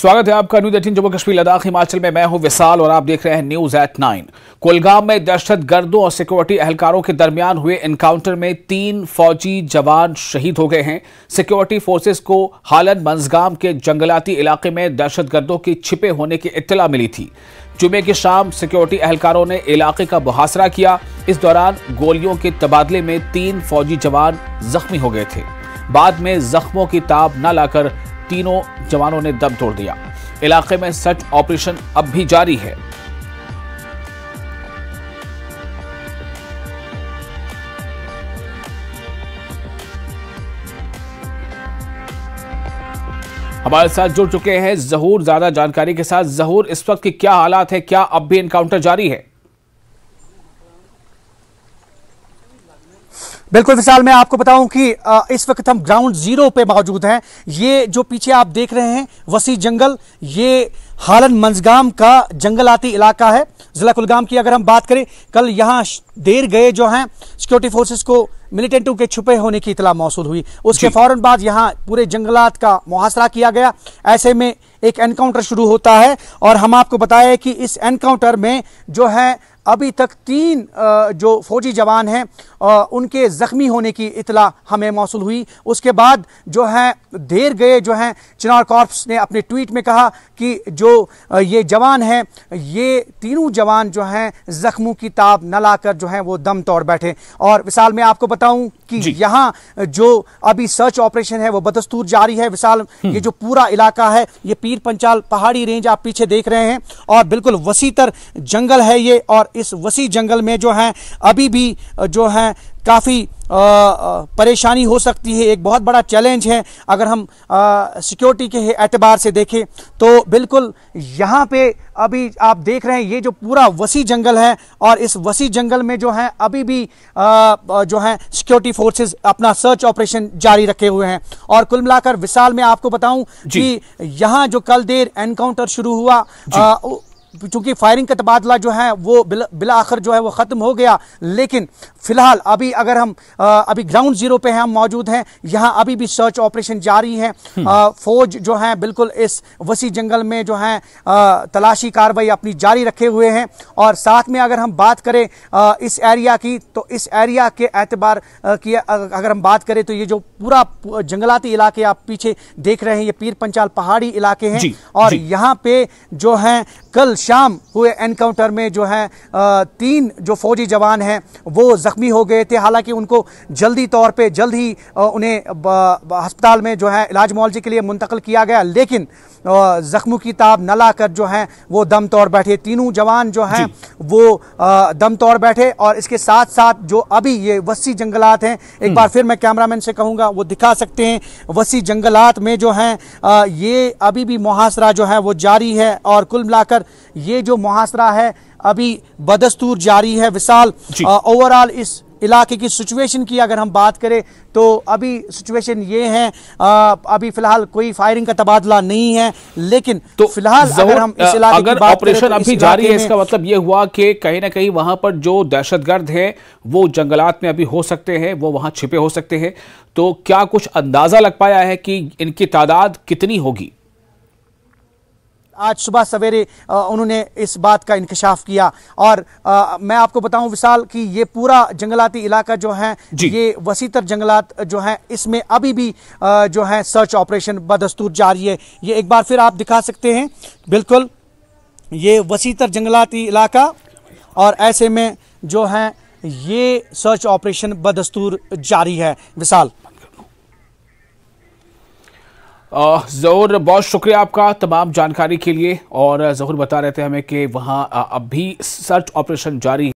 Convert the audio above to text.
स्वागत है आपका न्यूज एटीन जम्मू कश्मीर लद्दाख हिमाचल में मैं हूं विशाल और आप देख रहे हैं न्यूज एट नाइन कोलगाम में दहशत गर्दों और सिक्योरिटी एहलकारों के दरमियान हुए एनकाउंटर में तीन फौजी जवान शहीद हो गए हैं सिक्योरिटी फोर्सेस को हालन मंजगाम के जंगलाती इलाके में दहशत गर्दों के छिपे होने की इतला मिली थी जुमे की शाम सिक्योरिटी एहलकारों ने इलाके का मुहासरा किया इस दौरान गोलियों के तबादले में तीन फौजी जवान जख्मी हो गए थे बाद में जख्मों की ताब न लाकर तीनों जवानों ने दम तोड़ दिया इलाके में सर्च ऑपरेशन अब भी जारी है हमारे साथ जुड़ चुके हैं जहूर ज्यादा जानकारी के साथ जहूर इस वक्त की क्या हालात है क्या अब भी इनकाउंटर जारी है बिल्कुल विशाल मैं आपको बताऊं कि इस वक्त हम ग्राउंड जीरो पे मौजूद हैं ये जो पीछे आप देख रहे हैं वसी जंगल ये हालन मंजगाम का जंगलाती इलाका है ज़िला कुलगाम की अगर हम बात करें कल यहाँ देर गए जो हैं सिक्योरिटी फोर्सेस को मिलिटेंटों के छुपे होने की इतला मौसू हुई उसके फौरन बाद यहाँ पूरे जंगलात का मुहासरा किया गया ऐसे में एक एनकाउंटर शुरू होता है और हम आपको बताएं कि इस एनकाउंटर में जो है अभी तक तीन जो फौजी जवान हैं उनके ज़ख्मी होने की इतला हमें मौसू हुई उसके बाद जो है देर गए जो हैं चिनार कॉर्प्स ने अपने ट्वीट में कहा कि जो ये जवान हैं ये तीनों जवान जो हैं ज़ख्मों की ताब न लाकर जो हैं वो दम तोड़ बैठे और विशाल मैं आपको बताऊं कि यहाँ जो अभी सर्च ऑपरेशन है वो बदस्तूर जारी है विशाल हम्म। ये जो पूरा इलाका है ये पीर पंचाल पहाड़ी रेंज आप पीछे देख रहे हैं और बिल्कुल वसीतर जंगल है ये और इस वसी जंगल में जो है अभी भी जो है काफ़ी परेशानी हो सकती है एक बहुत बड़ा चैलेंज है अगर हम सिक्योरिटी के एतबार से देखें तो बिल्कुल यहाँ पे अभी आप देख रहे हैं ये जो पूरा वसी जंगल है और इस वसी जंगल में जो है अभी भी आ, जो है सिक्योरिटी फोर्सेस अपना सर्च ऑपरेशन जारी रखे हुए हैं और कुल मिलाकर विशाल में आपको बताऊं कि यहाँ जो कल देर एनकाउंटर शुरू हुआ आ, चूंकि फायरिंग का तबादला जो है वो बिल, बिला आखिर जो है वो ख़त्म हो गया लेकिन फ़िलहाल अभी अगर हम आ, अभी ग्राउंड ज़ीरो पे हैं हम मौजूद हैं यहाँ अभी भी सर्च ऑपरेशन जारी है आ, हम्म। फौज जो है बिल्कुल इस वसी जंगल में जो है आ, तलाशी कार्रवाई अपनी जारी रखे हुए हैं और साथ में अगर हम बात करें आ, इस एरिया की तो इस एरिया के एतबार की अगर हम बात करें तो ये जो पूरा जंगलाती इलाके आप पीछे देख रहे हैं ये पीर पंचाल पहाड़ी इलाके हैं और यहाँ पे जो है कल शाम हुए एनकाउंटर में जो है तीन जो फौजी जवान हैं वो ज़ख्मी हो गए थे हालांकि उनको जल्दी तौर पे जल्द ही उन्हें अस्पताल में जो है इलाज मुआवजे के लिए मुंतकिल किया गया लेकिन ज़ख्मों की ताब न ला कर जो हैं वो दम तौर बैठे तीनों जवान जो हैं वो दम तौर बैठे और इसके साथ साथ जो अभी ये वसी जंगलात हैं एक हम्म। बार फिर मैं कैमरामैन से कहूँगा वो दिखा सकते हैं वसी जंगलात में जो हैं ये अभी भी मुहासरा जो है वो जारी है और कुल मिलाकर ये जो मुहासरा है अभी बदस्तूर जारी है विशाल ओवरऑल इस इलाके की सिचुएशन की अगर हम बात करें तो अभी सिचुएशन ये है आ, अभी फिलहाल कोई फायरिंग का तबादला नहीं है लेकिन तो फिलहाल अगर हम इस इलाके अगर ऑपरेशन तो जारी है इसका मतलब ये हुआ कि कहीं ना कहीं वहां पर जो दहशतगर्द है वो जंगलात में अभी हो सकते हैं वो वहां छिपे हो सकते हैं तो क्या कुछ अंदाजा लग पाया है कि इनकी तादाद कितनी होगी आज सुबह सवेरे उन्होंने इस बात का इंकशाफ किया और आ, मैं आपको बताऊं विशाल कि ये पूरा जंगलाती इलाका जो है ये वसीतर जंगलात जो है इसमें अभी भी आ, जो है सर्च ऑपरेशन बदस्तूर जारी है ये एक बार फिर आप दिखा सकते हैं बिल्कुल ये वसीतर जंगलाती इलाका और ऐसे में जो है ये सर्च ऑपरेशन बदस्तूर जारी है विशाल जहूर बहुत शुक्रिया आपका तमाम जानकारी के लिए और जहूर बता रहे थे हमें कि वहाँ अब भी सर्च ऑपरेशन जारी